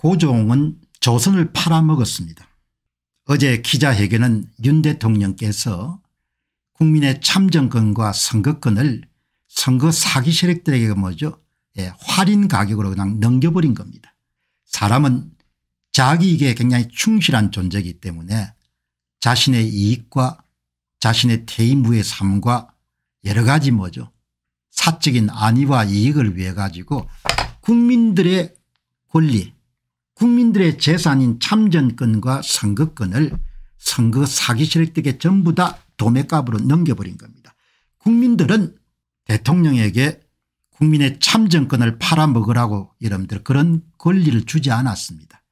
고종은 조선을 팔아먹었습니다. 어제 기자회견은 윤 대통령께서 국민의 참정권과 선거권을 선거 사기 세력들에게 뭐죠 예, 할인 가격으로 그냥 넘겨버린 겁니다. 사람은 자기에게 굉장히 충실한 존재이기 때문에 자신의 이익과 자신의 퇴임 후의 삶과 여러 가지 뭐죠 사적인 안위와 이익을 위해 가지고 국민들의 권리 국민들의 재산인 참전권과 선거권을 선거 사기 세력들에게 전부 다 도매값으로 넘겨버린 겁니다. 국민들은 대통령에게 국민의 참정권을 팔아먹으라고 여러분들 그런 권리를 주지 않았습니다.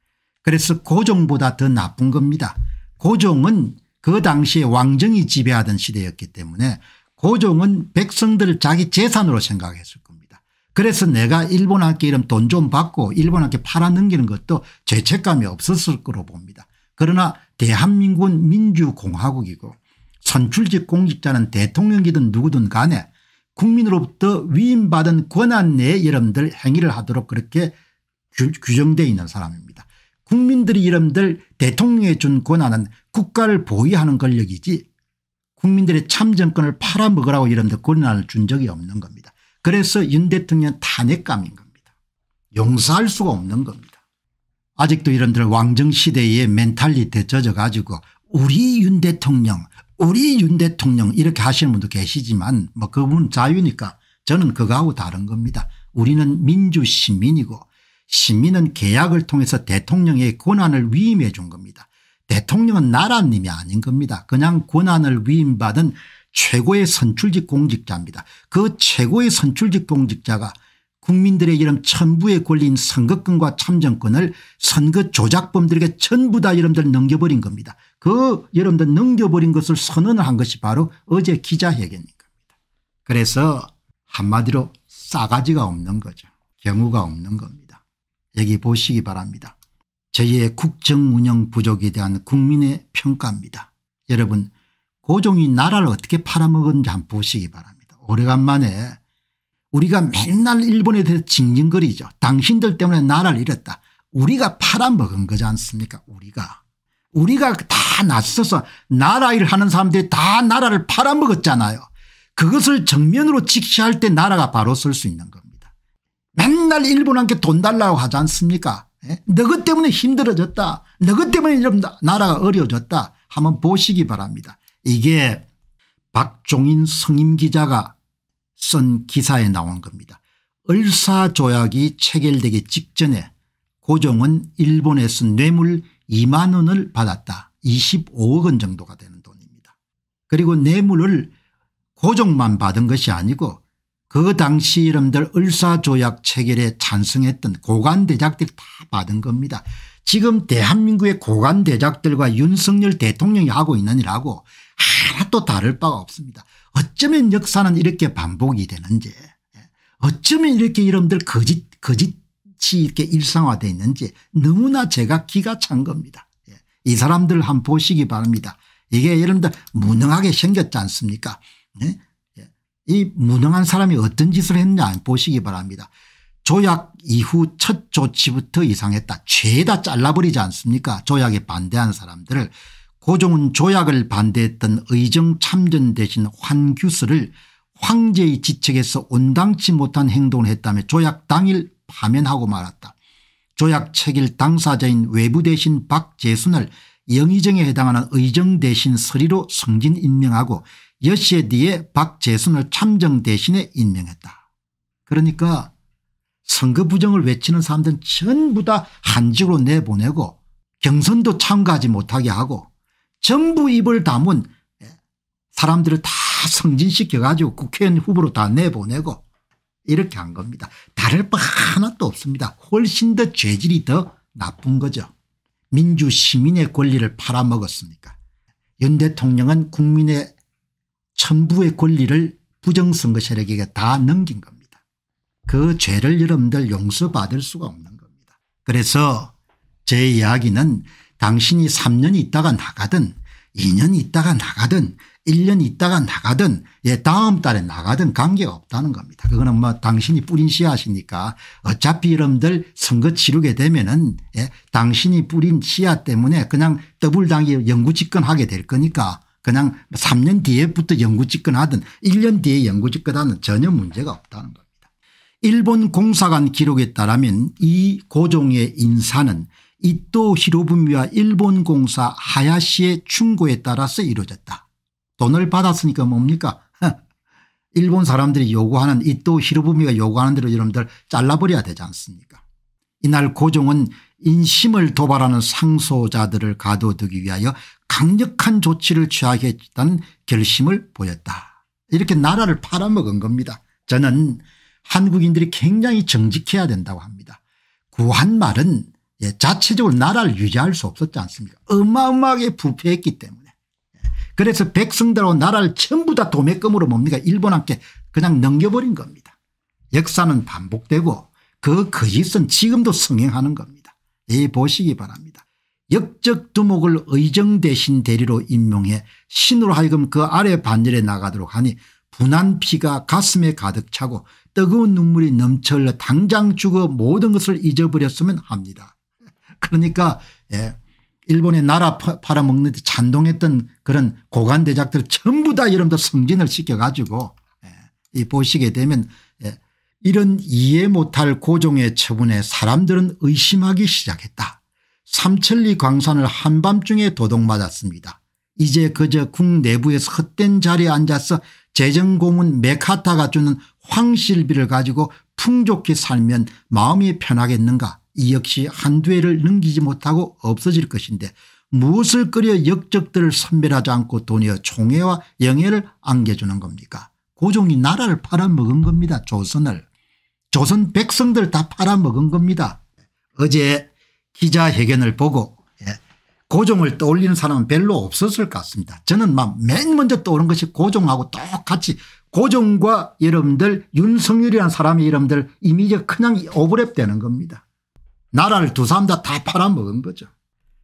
그래서 고종보다 더 나쁜 겁니다. 고종은 그 당시에 왕정이 지배하던 시대였기 때문에 고종은 백성들을 자기 재산으로 생각했을 겁니다. 그래서 내가 일본 학교 이름 돈 좀 받고 일본 학교 팔아넘기는 것도 죄책감이 없었을 거로 봅니다. 그러나 대한민국은 민주공화국이고 선출직 공직자는 대통령이든 누구든 간에 국민으로부터 위임받은 권한 내에 여러분들 행위를 하도록 그렇게 규정되어 있는 사람입니다. 국민들이 이름들 대통령에 준 권한은 국가를 보위하는 권력이지 국민들의 참정권을 팔아먹으라고 이름들 권한을 준 적이 없는 겁니다. 그래서 윤 대통령 탄핵감인 겁니다. 용서할 수가 없는 겁니다. 아직도 이런들 왕정시대의 멘탈리티에 젖어가지고 우리 윤 대통령 우리 윤 대통령 이렇게 하시는 분도 계시지만 뭐 그분 자유니까 저는 그거하고 다른 겁니다. 우리는 민주시민이고 시민은 계약을 통해서 대통령의 권한을 위임해 준 겁니다. 대통령은 나라님이 아닌 겁니다. 그냥 권한을 위임받은 최고의 선출직 공직자입니다. 그 최고의 선출직 공직자가 국민들의 이름 천부에 걸린 선거권과 참정권을 선거 조작범들에게 전부 다 여러분들 넘겨버린 겁니다. 그 여러분들 넘겨버린 것을 선언한 것이 바로 어제 기자회견입니다 그래서 한마디로 싸가지가 없는 거죠. 경우가 없는 겁니다. 여기 보시기 바랍니다. 저희의 국정운영 부족에 대한 국민의 평가입니다. 여러분 고종이 나라를 어떻게 팔아먹은지 한번 보시기 바랍니다. 오래간만에 우리가 맨날 일본에 대해서 징징거리죠. 당신들 때문에 나라를 잃었다. 우리가 팔아먹은 거지 않습니까 우리가. 우리가 다 나서서 나라 일 하는 사람들이 다 나라를 팔아먹었잖아요. 그것을 정면으로 직시할 때 나라가 바로 설수 있는 겁니다. 맨날 일본한테 돈 달라고 하지 않습니까 예? 너것 때문에 힘들어졌다. 너것 때문에 나라가 어려워졌다. 한번 보시기 바랍니다. 이게 박종인 성임 기자가 쓴 기사에 나온 겁니다. 을사조약이 체결되기 직전에 고종은 일본에서 뇌물 2만 원을 받았다. 25억 원 정도가 되는 돈입니다. 그리고 뇌물을 고종만 받은 것이 아니고 그 당시 이름들 을사조약 체결에 찬성했던 고관대작들 다 받은 겁니다. 지금 대한민국의 고관대작들과 윤석열 대통령이 하고 있는 일하고 하나도 다를 바가 없습니다. 어쩌면 역사는 이렇게 반복이 되는지 예, 어쩌면 이렇게 이름들 거짓, 거짓이 이렇게 일상화되어 있는지 너무나 제가 기가 찬 겁니다. 예, 이 사람들 한 보시기 바랍니다. 이게 여러분들 무능하게 생겼지 않습니까 네? 예, 이 무능한 사람이 어떤 짓을 했냐 보시기 바랍니다. 조약 이후 첫 조치부터 이상했다. 죄다 잘라버리지 않습니까 조약에 반대한 사람들을 고종은 조약을 반대했던 의정 참전 대신 환규스를 황제의 지책에서 온당치 못한 행동을 했다며 조약 당일 파면하고 말았다. 조약 체결 당사자인 외부 대신 박재순을 영의정에 해당하는 의정 대신 서리로 승진 임명하고 여시에 뒤에 박재순을 참정 대신에 임명했다. 그러니까 선거 부정을 외치는 사람들은 전부 다 한직으로 내보내고 경선도 참가하지 못하게 하고 전부 입을 다문 사람들을 다 성진시켜 가지고 국회의원 후보로 다 내보내고 이렇게 한 겁니다. 다를 바 하나도 없습니다. 훨씬 더 죄질이 더 나쁜 거죠. 민주 시민의 권리를 팔아먹었습니까 윤 대통령은 국민의 천부의 권리를 부정선거 세력에게 다 넘긴 겁니다. 그 죄를 여러분들 용서받을 수가 없는 겁니다. 그래서 제 이야기는 당신이 3년 있다가 나가든 2년 있다가 나가든 1년 있다가 나가든 예 다음 달에 나가든 관계없다는 겁니다. 그거는 뭐 당신이 뿌린 씨앗이니까 어차피 여러분들 선거 치르게 되면은 예 당신이 뿌린 씨앗 때문에 그냥 더블당이 영구집권하게 될 거니까 그냥 3년 뒤에부터 영구집권하든 1년 뒤에 영구집권하든 전혀 문제가 없다는 겁니다. 일본 공사관 기록에 따르면 이 고종의 인사는 이또 히로부미와 일본 공사 하야시의 충고에 따라서 이루어졌다. 돈을 받았으니까 뭡니까? 일본 사람들이 요구하는 이또 히로부미가 요구하는 대로 여러분들 잘라버려야 되지 않습니까? 이날 고종은 인심을 도발하는 상소자들을 가둬두기 위하여 강력한 조치를 취하겠다는 결심을 보였다. 이렇게 나라를 팔아먹은 겁니다. 저는 한국인들이 굉장히 정직해야 된다고 합니다. 구한 말은 예, 자체적으로 나라를 유지할 수 없었지 않습니까 어마어마하게 부패했기 때문에 예, 그래서 백성들하고 나라를 전부 다 도매금으로 뭡니까 일본한테 그냥 넘겨버린 겁니다 역사는 반복되고 그 거짓은 그 지금도 성행하는 겁니다 예 보시기 바랍니다 역적두목을 의정 대신 대리로 임명해 신으로 하여금 그 아래 반열에 나가도록 하니 분한 피가 가슴에 가득 차고 뜨거운 눈물이 넘쳐흘러 당장 죽어 모든 것을 잊어버렸으면 합니다. 그러니까 예. 일본의 나라 팔아먹는 데잔동했던 그런 고관대작들 전부 다여러분 승진을 시켜가지고 예. 이 보시게 되면 예. 이런 이해 못할 고종의 처분에 사람들은 의심하기 시작했다. 삼천리 광산을 한밤중에 도둑맞았습니다. 이제 그저 국 내부에서 헛된 자리에 앉아서 재정공은 메카타가 주는 황실비를 가지고 풍족히 살면 마음이 편하겠는가 이 역시 한두 해를 넘기지 못하고 없어질 것인데 무엇을 끓여 역적들을 선별하지 않고 돈이어 총애와 영애를 안겨주는 겁니까 고종이 나라를 팔아먹은 겁니다 조선을 조선 백성들 다 팔아먹은 겁니다 어제 기자회견을 보고 예, 고종을 떠올리는 사람은 별로 없었을 것 같습니다. 저는 막 맨 먼저 떠오른 것이 고종하고 똑같이 고종과 여러분들 윤석열이라는 사람의 여러분들 이미 그냥 오버랩 되는 겁니다. 나라를 두 사람 다, 다 팔아먹은 거죠.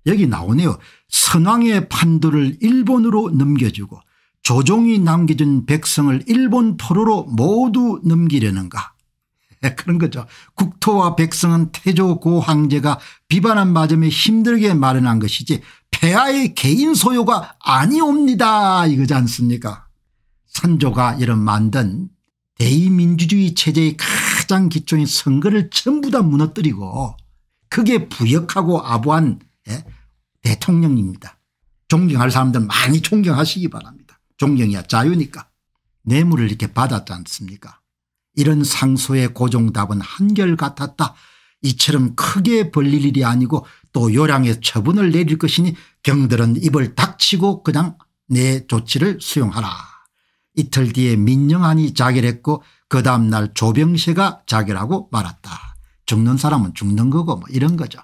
여기 나오네요. 선왕의 판도를 일본으로 넘겨주고 조종이 남겨준 백성을 일본 포로로 모두 넘기려는가. 그런 거죠. 국토와 백성은 태조 고 황제가 비반한 마점에 힘들게 마련한 것이지 폐하의 개인 소유가 아니옵니다 이거지 않습니까 선조가 이런 만든 대의민주주의 체제의 가장 기초인 선거를 전부 다 무너뜨리고 크게 부역하고 아부한 예? 대통령입니다. 존경할 사람들 많이 존경하시기 바랍니다. 존경이야 자유니까. 뇌물을 이렇게 받았지 않습니까 이런 상소의 고종답은 한결같았다. 이처럼 크게 벌릴 일이 아니고 또 요량의 처분을 내릴 것이니 경들은 입을 닥치고 그냥 내 조치를 수용하라. 이틀 뒤에 민영환이 자결했고 그 다음날 조병세가 자결하고 말았다. 죽는 사람은 죽는 거고 뭐 이런 거죠.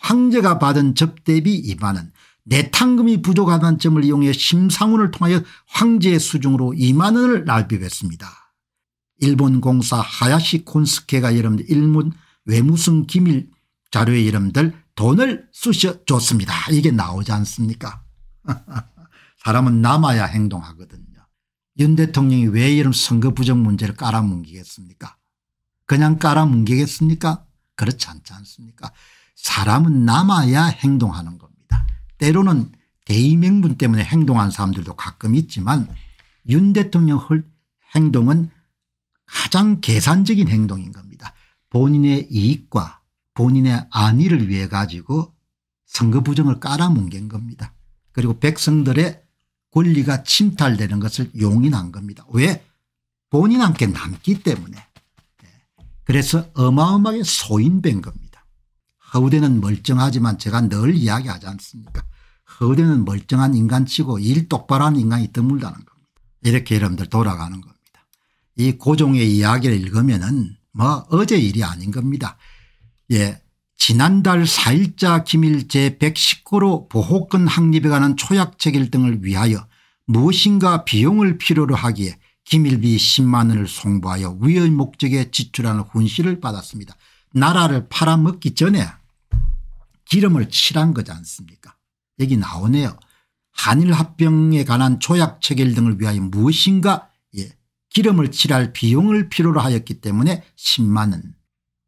황제가 받은 접대비 2만 원 내탕금이 부족하다는 점을 이용해 심상훈을 통하여 황제의 수중으로 2만 원을 납입했습니다. 일본 공사 하야시 콘스케가 여러분들 일문 외무성 기밀 자료에 여러분들 돈을 쑤셔줬습니다. 이게 나오지 않습니까 사람은 남아야 행동하거든요. 윤 대통령이 왜 이런 선거 부정 문제를 깔아뭉기겠습니까 그냥 깔아뭉개겠습니까 그렇지 않지 않습니까 사람은 남아야 행동하는 겁니다. 때로는 대의명분 때문에 행동한 사람들도 가끔 있지만 윤 대통령 행동은 가장 계산적인 행동인 겁니다. 본인의 이익과 본인의 안위를 위해 가지고 선거 부정을 깔아뭉갠 겁니다. 그리고 백성들의 권리가 침탈되는 것을 용인한 겁니다. 왜? 본인한테 남기 때문에. 그래서 어마어마하게 소인된 겁니다. 허우대는 멀쩡하지만 제가 늘 이야기하지 않습니까 허우대는 멀쩡한 인간치고 일 똑바로 하는 인간이 드물다는 겁니다. 이렇게 여러분들 돌아가는 겁니다. 이 고종의 이야기를 읽으면 은뭐 어제 일이 아닌 겁니다. 예. 지난달 4일자 기밀 제119로 보호권 확립에 관한 초약책 일 등을 위하여 무엇인가 비용을 필요로 하기에 기밀비 10만 원을 송부하여 위의 목적에 지출하는 훈시를 받았습니다. 나라를 팔아먹기 전에 기름을 칠한 거지 않습니까 여기 나오네요. 한일합병에 관한 조약 체결 등을 위하여 무엇인가 예. 기름을 칠할 비용을 필요로 하였기 때문에 10만 원.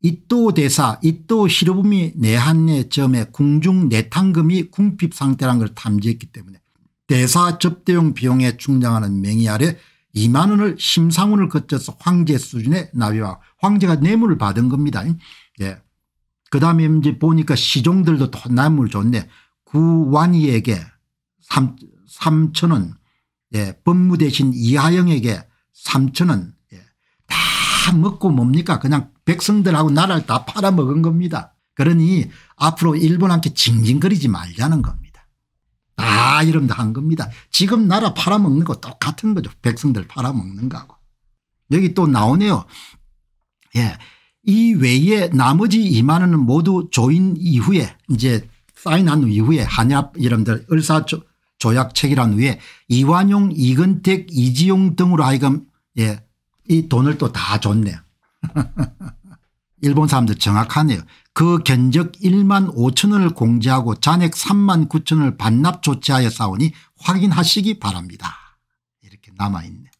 이또 대사 이또 히로부미 내한의 네 점에 궁중 내탕금이 궁핍 상태란 걸 탐지했기 때문에 대사 접대용 비용에 충당하는 명의 아래 2만 원을 심상훈을 거쳐서 황제 수준의 나비와 황제가 뇌물을 받은 겁니다. 예. 그다음에 이제 보니까 시종들도 뇌물 줬네. 구완이에게 3, 3천 원, 예. 법무 대신 이하영에게 3천 원. 예. 다 먹고 뭡니까? 그냥 백성들하고 나라를 다 팔아먹은 겁니다. 그러니 앞으로 일본한테 징징거리지 말자는 겁니다. 다 이름 다한 겁니다. 지금 나라 팔아먹는 거 똑같은 거죠. 백성들 팔아먹는 거하고. 여기 또 나오네요. 예. 이 외에 나머지 2만 원은 모두 조인 이후에 이제 사인한 이후에 한약 이름들 을사조약 체결한 후에 이완용 이근택 이지용 등으로 하여금 예, 이 돈을 또 다 줬네요. 일본 사람들 정확하네요. 그 견적 1만 5천 원을 공제하고 잔액 3만 9천 원을 반납 조치하여 싸우니 확인하시기 바랍니다. 이렇게 남아있네.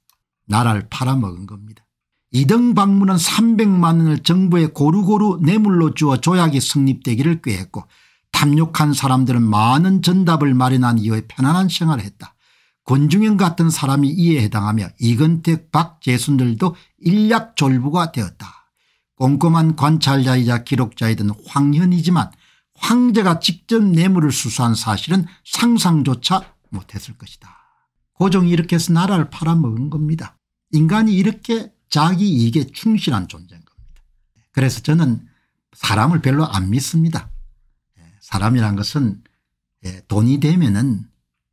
나라를 팔아먹은 겁니다. 이등 방문은 300만 원을 정부에 고루고루 뇌물로 주어 조약이 성립되기를 꾀했고 탐욕한 사람들은 많은 전답을 마련한 이후에 편안한 생활을 했다. 권중현 같은 사람이 이에 해당하며 이근택 박재순들도 일약졸부가 되었다. 꼼꼼한 관찰자이자 기록자이던 황현이지만 황제가 직접 뇌물을 수수한 사실은 상상조차 못했을 것이다. 고종이 이렇게 해서 나라를 팔아먹은 겁니다. 인간이 이렇게 자기 이익에 충실한 존재인 겁니다. 그래서 저는 사람을 별로 안 믿습니다. 예, 사람이란 것은 예, 돈이 되면은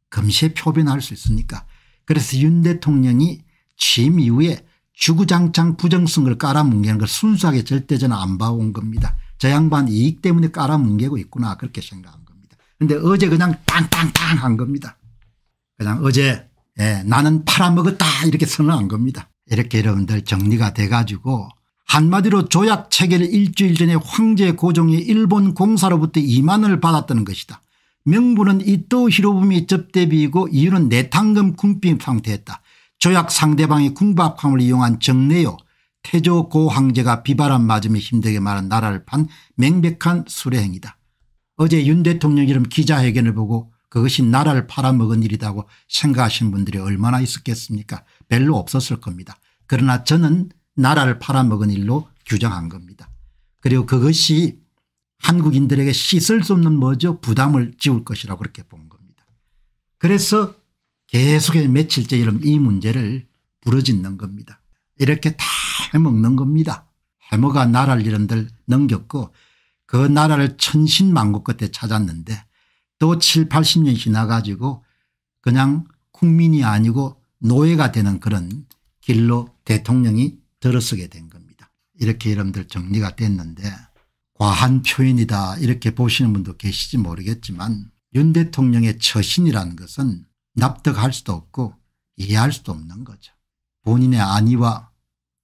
금세 표변할 수 있으니까 그래서 윤 대통령이 취임 이후에 주구장창 부정성을 깔아뭉개는 걸 순수하게 절대적으안 봐온 겁니다. 저 양반 이익 때문에 깔아뭉개고 있구나 그렇게 생각한 겁니다. 그런데 어제 그냥 땅땅땅 한 겁니다. 그냥 어제 예, 나는 팔아먹었다 이렇게 선언한 겁니다. 이렇게 여러분들 정리가 돼 가지고 한마디로 조약 체결 일주일 전에 황제 고종이 일본 공사로부터 2만 원을 받았다는 것이다. 명분은 이토 히로부미 접대비이고 이유는 내탕금 궁핍 상태였다. 조약 상대방의 궁박함을 이용한 정내요 태조 고황제가 비바람 맞음이 힘들게 말한 나라를 판 맹백한 수레행위다. 어제 윤 대통령 이름 기자회견을 보고 그것이 나라를 팔아먹은 일이라고 생각하신 분들이 얼마나 있었겠습니까 별로 없었을 겁니다. 그러나 저는 나라를 팔아먹은 일로 규정한 겁니다. 그리고 그것이 한국인들에게 씻을 수 없는 뭐죠 부담을 지울 것이라고 그렇게 본 겁니다. 그래서 계속해서 며칠째 이런 이 문제를 부러짓는 겁니다. 이렇게 다 해먹는 겁니다. 해머가 나라를 이런들 넘겼고 그 나라를 천신만고 끝에 찾았는데 또 7, 80년이 지나가지고 그냥 국민이 아니고 노예가 되는 그런 길로 대통령이 들어서게 된 겁니다. 이렇게 여러분들 정리가 됐는데 과한 표현이다 이렇게 보시는 분도 계시지 모르겠지만 윤 대통령의 처신이라는 것은 납득할 수도 없고 이해할 수도 없는 거죠. 본인의 안위와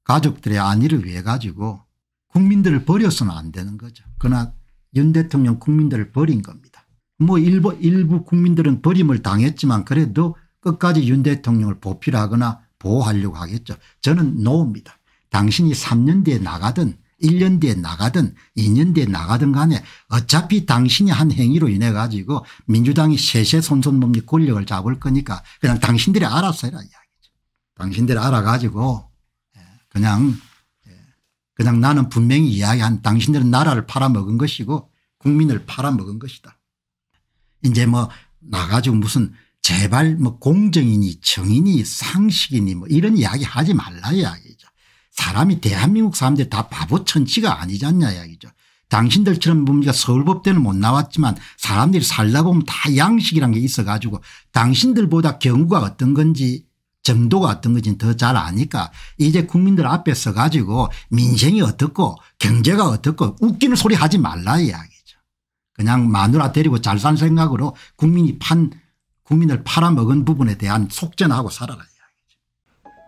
가족들의 안위를 위해 가지고 국민들을 버려서는 안 되는 거죠. 그러나 윤 대통령 국민들을 버린 겁니다. 뭐 일부, 일부 국민들은 버림을 당했지만 그래도 끝까지 윤 대통령을 보필하거나 보호하려고 하겠죠. 저는 노입니다. 당신이 3년 뒤에 나가든 1년 뒤에 나가든 2년 뒤에 나가든 간에 어차피 당신이 한 행위로 인해 가지고 민주당이 세세손손 몸이 권력을 잡을 거니까 그냥 당신들이 알아서 해라 이야기죠. 당신들이 알아가지고 예, 그냥 예, 그냥 나는 분명히 이야기한 당신들은 나라를 팔아먹은 것이고 국민을 팔아먹은 것이다. 이제 뭐 나가지고 무슨 제발 뭐 공정이니 정이 상식이니 뭐 이런 이야기 하지 말라 이야기. 사람이 대한민국 사람들 다 바보 천치가 아니지 않냐 이야기죠. 당신들처럼 뭡니까 서울법대는 못 나왔지만 사람들이 살다 보면 다 양식이란 게 있어 가지고 당신들보다 경우가 어떤 건지 정도가 어떤 건지 더잘 아니까 이제 국민들 앞에 서 가지고 민생이 어떻고 경제가 어떻고 웃기는 소리 하지 말라 이야기죠. 그냥 마누라 데리고 잘 산 생각으로 국민이 판 국민을 팔아먹은 부분에 대한 속전하고 살아라.